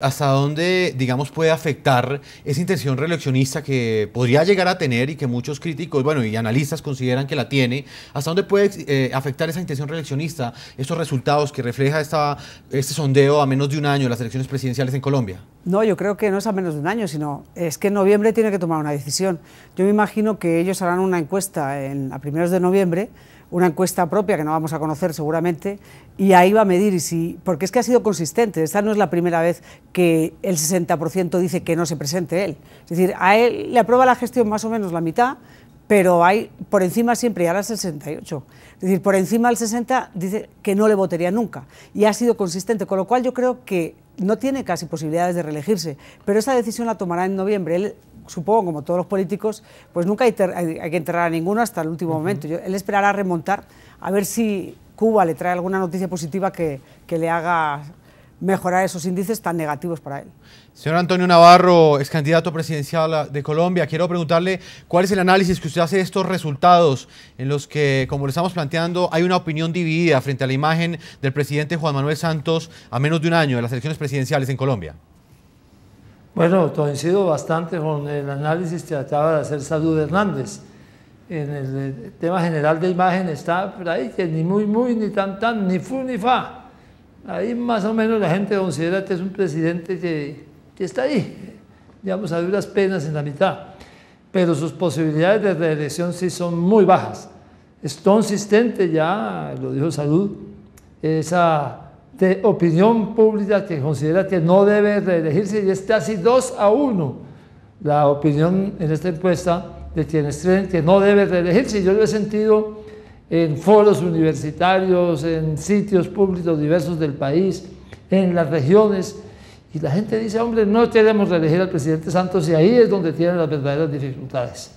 hasta dónde, digamos, puede afectar esa intención reeleccionista que podría llegar a tener y que muchos críticos, bueno, y analistas consideran que la tiene, hasta dónde puede eh, afectar esa intención reeleccionista, esos resultados que refleja este sondeo a menos de un año de las elecciones presidenciales en Colombia. No, yo creo que no es a menos de un año, sino es que en noviembre tiene que tomar una decisión. Yo me imagino que ellos harán una encuesta a primeros de noviembre una encuesta propia que no vamos a conocer seguramente, y ahí va a medir, si, porque es que ha sido consistente. Esta no es la primera vez que el 60% dice que no se presente él. Es decir, a él le aprueba la gestión más o menos la mitad, pero hay por encima siempre, y ahora 68. Es decir, por encima del 60 dice que no le votaría nunca, y ha sido consistente, con lo cual yo creo que no tiene casi posibilidades de reelegirse, pero esa decisión la tomará en noviembre supongo, como todos los políticos, pues nunca hay, que enterrar a ninguno hasta el último momento. él esperará remontar a ver si Cuba le trae alguna noticia positiva que, que le haga mejorar esos índices tan negativos para él. Señor Antonio Navarro, es candidato presidencial de Colombia, quiero preguntarle cuál es el análisis que usted hace de estos resultados en los que, como le estamos planteando, hay una opinión dividida frente a la imagen del presidente Juan Manuel Santos a menos de un año de las elecciones presidenciales en Colombia. Bueno, coincido bastante con el análisis que acaba de hacer Salud Hernández. En el tema general de imagen está por ahí que ni muy, muy, ni tan, tan, ni fu, ni fa. Ahí más o menos la gente considera que es un presidente que, que está ahí, digamos, a duras penas en la mitad. Pero sus posibilidades de reelección sí son muy bajas. Es consistente ya, lo dijo Salud, esa de opinión pública que considera que no debe reelegirse y es casi 2 a 1 la opinión en esta encuesta de quienes creen que no debe reelegirse. Yo lo he sentido en foros universitarios, en sitios públicos diversos del país, en las regiones, y la gente dice, hombre, no queremos reelegir al presidente Santos y ahí es donde tienen las verdaderas dificultades.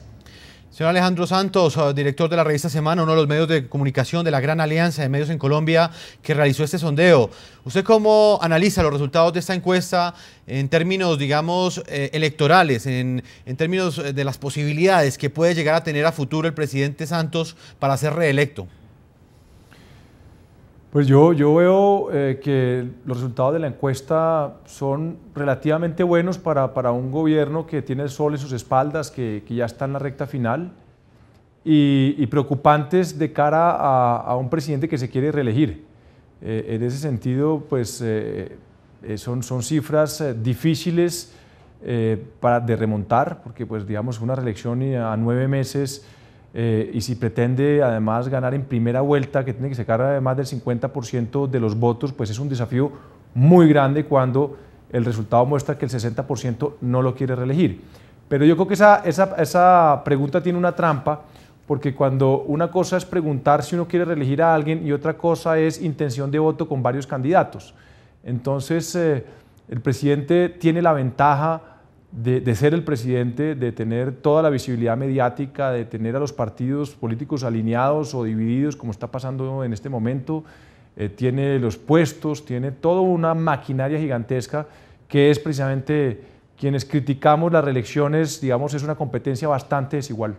Señor Alejandro Santos, eh, director de la revista Semana, uno de los medios de comunicación de la Gran Alianza de Medios en Colombia que realizó este sondeo. ¿Usted cómo analiza los resultados de esta encuesta en términos, digamos, eh, electorales, en términos eh, de las posibilidades que puede llegar a tener a futuro el presidente Santos para ser reelecto? Pues yo, yo veo eh, que los resultados de la encuesta son relativamente buenos para, para un gobierno que tiene el sol en sus espaldas, que, que ya está en la recta final, y, preocupantes de cara a, un presidente que se quiere reelegir. Eh, en ese sentido, pues eh, son, son cifras difíciles para, de remontar, porque pues digamos una reelección a nueve meses eh, y si pretende además ganar en primera vuelta, que tiene que sacar además del 50% de los votos, pues es un desafío muy grande cuando el resultado muestra que el 60% no lo quiere reelegir. Pero yo creo que esa, pregunta tiene una trampa, porque cuando una cosa es preguntar si uno quiere reelegir a alguien y otra cosa es intención de voto con varios candidatos. Entonces, eh, el presidente tiene la ventaja de, ser el presidente, de tener toda la visibilidad mediática, de tener a los partidos políticos alineados o divididos, como está pasando en este momento, eh, tiene los puestos, tiene toda una maquinaria gigantesca que es precisamente quienes criticamos las reelecciones, digamos, es una competencia bastante desigual.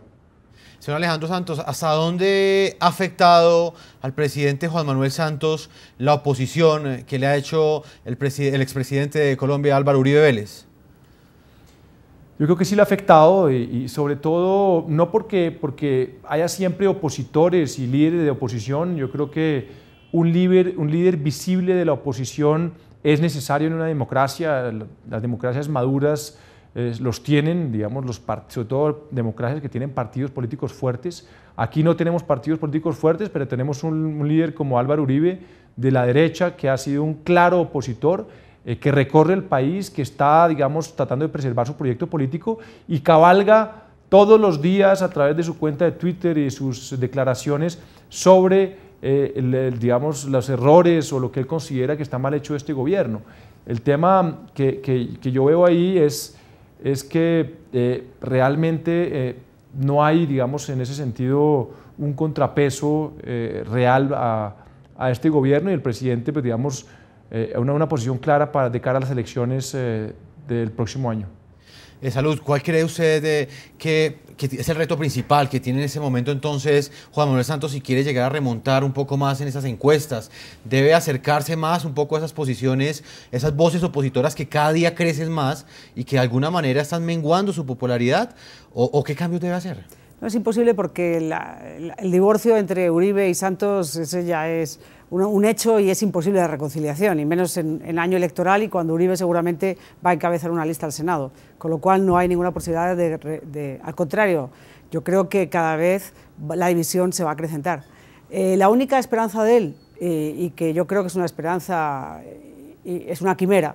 Señor Alejandro Santos, ¿hasta dónde ha afectado al presidente Juan Manuel Santos la oposición que le ha hecho el, el expresidente de Colombia, Álvaro Uribe Vélez? Yo creo que sí lo ha afectado y, sobre todo no porque, porque haya siempre opositores y líderes de oposición, yo creo que un líder, un líder visible de la oposición es necesario en una democracia, las democracias maduras eh, los tienen, digamos, los sobre todo democracias que tienen partidos políticos fuertes. Aquí no tenemos partidos políticos fuertes, pero tenemos un líder como Álvaro Uribe de la derecha que ha sido un claro opositor eh, que recorre el país, que está, digamos, tratando de preservar su proyecto político y cabalga todos los días a través de su cuenta de Twitter y sus declaraciones sobre, eh, el, digamos, los errores o lo que él considera que está mal hecho este gobierno. El tema que, que, yo veo ahí es, es que eh, realmente no hay, digamos, en ese sentido un contrapeso real a, a este gobierno y el presidente, pues digamos, eh, una, una, posición clara para, de cara a las elecciones eh, del próximo año. Eh, salud, ¿cuál cree usted que, es el reto principal que tiene en ese momento entonces Juan Manuel Santos si quiere llegar a remontar un poco más en esas encuestas? ¿Debe acercarse más un poco a esas posiciones, esas voces opositoras que cada día crecen más y que de alguna manera están menguando su popularidad? ¿O, o qué cambios debe hacer? No es imposible porque el divorcio entre Uribe y Santos ese ya es un, hecho y es imposible la reconciliación, y menos en, el año electoral y cuando Uribe seguramente va a encabezar una lista al Senado. Con lo cual no hay ninguna posibilidad de, al contrario, yo creo que cada vez la división se va a acrecentar. Eh, la única esperanza de él, eh, y que yo creo que es una esperanza, eh, y es una quimera,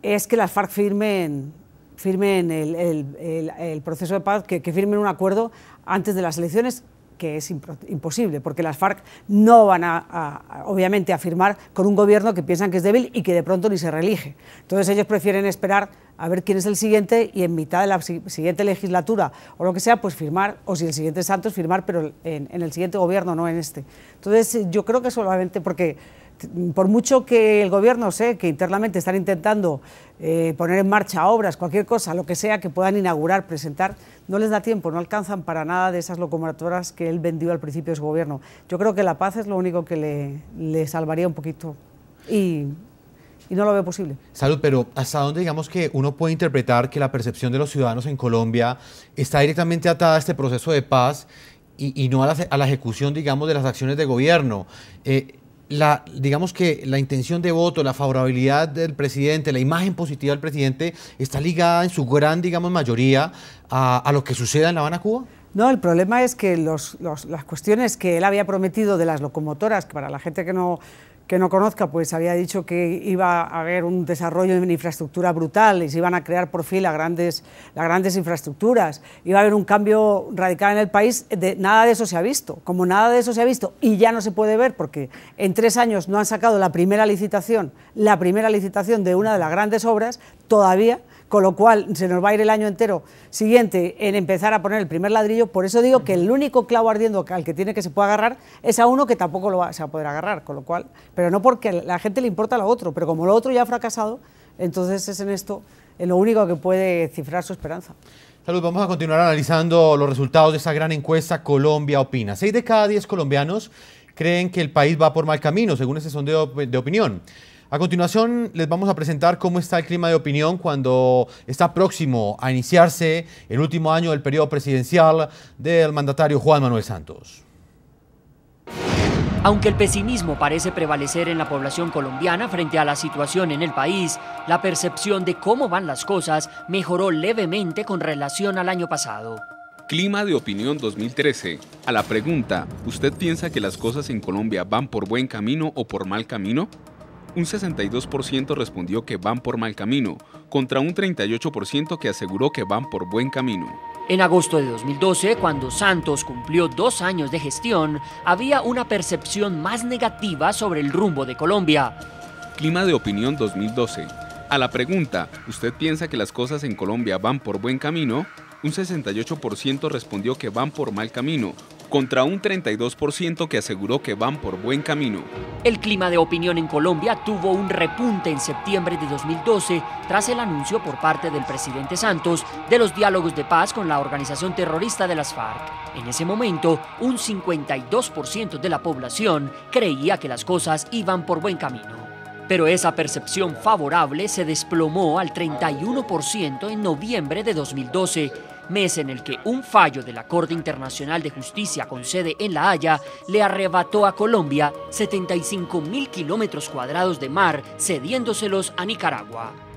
es que las FARC firmen firmen el, el, proceso de paz, que, que firmen un acuerdo antes de las elecciones, que es imposible, porque las FARC no van a, obviamente, a firmar con un gobierno que piensan que es débil y que de pronto ni se reelige. Entonces ellos prefieren esperar a ver quién es el siguiente y en mitad de la siguiente legislatura o lo que sea, pues firmar, o si el siguiente es Santos, firmar, pero en el siguiente gobierno, no en este. Entonces yo creo que solamente porque por mucho que el gobierno sé que internamente están intentando eh, poner en marcha obras, cualquier cosa, lo que sea que puedan inaugurar, presentar, no les da tiempo, no alcanzan para nada de esas locomotoras que él vendió al principio de su gobierno. Yo creo que la paz es lo único que le, salvaría un poquito y, no lo veo posible. Salud, pero ¿hasta dónde digamos que uno puede interpretar que la percepción de los ciudadanos en Colombia está directamente atada a este proceso de paz y, no a la, ejecución, digamos, de las acciones de gobierno. Eh, la, digamos que la intención de voto, la favorabilidad del presidente, la imagen positiva del presidente, está ligada en su gran, digamos, mayoría a, lo que suceda en La Habana, Cuba? No, el problema es que las cuestiones que él había prometido de las locomotoras, que para la gente que no que no conozca, pues había dicho que iba a haber un desarrollo en infraestructura brutal y se iban a crear por fin las grandes, las grandes infraestructuras, iba a haber un cambio radical en el país, nada de eso se ha visto, como nada de eso se ha visto y ya no se puede ver porque en tres años no han sacado la primera licitación, la primera licitación de una de las grandes obras, todavía con lo cual se nos va a ir el año entero siguiente en empezar a poner el primer ladrillo. Por eso digo que el único clavo ardiendo al que tiene que se puede agarrar es a uno que tampoco lo va, se va a poder agarrar, con lo cual, pero no porque a la gente le importa lo otro, pero como lo otro ya ha fracasado, entonces es en esto lo único que puede cifrar su esperanza. Salud, vamos a continuar analizando los resultados de esa gran encuesta Colombia Opina. Seis de cada diez colombianos creen que el país va por mal camino, según ese sondeo de opinión. A continuación les vamos a presentar cómo está el clima de opinión cuando está próximo a iniciarse el último año del periodo presidencial del mandatario Juan Manuel Santos. Aunque el pesimismo parece prevalecer en la población colombiana frente a la situación en el país, la percepción de cómo van las cosas mejoró levemente con relación al año pasado. Clima de Opinión 2013. A la pregunta, ¿usted piensa que las cosas en Colombia van por buen camino o por mal camino? un 62% respondió que van por mal camino, contra un 38% que aseguró que van por buen camino. En agosto de 2012, cuando Santos cumplió dos años de gestión, había una percepción más negativa sobre el rumbo de Colombia. Clima de opinión 2012. A la pregunta, ¿usted piensa que las cosas en Colombia van por buen camino? Un 68% respondió que van por mal camino, contra un 32% que aseguró que van por buen camino. El clima de opinión en Colombia tuvo un repunte en septiembre de 2012 tras el anuncio por parte del presidente Santos de los diálogos de paz con la organización terrorista de las FARC. En ese momento, un 52% de la población creía que las cosas iban por buen camino. Pero esa percepción favorable se desplomó al 31% en noviembre de 2012 mes en el que un fallo de la Corte Internacional de Justicia con sede en La Haya le arrebató a Colombia 75 mil kilómetros cuadrados de mar, cediéndoselos a Nicaragua.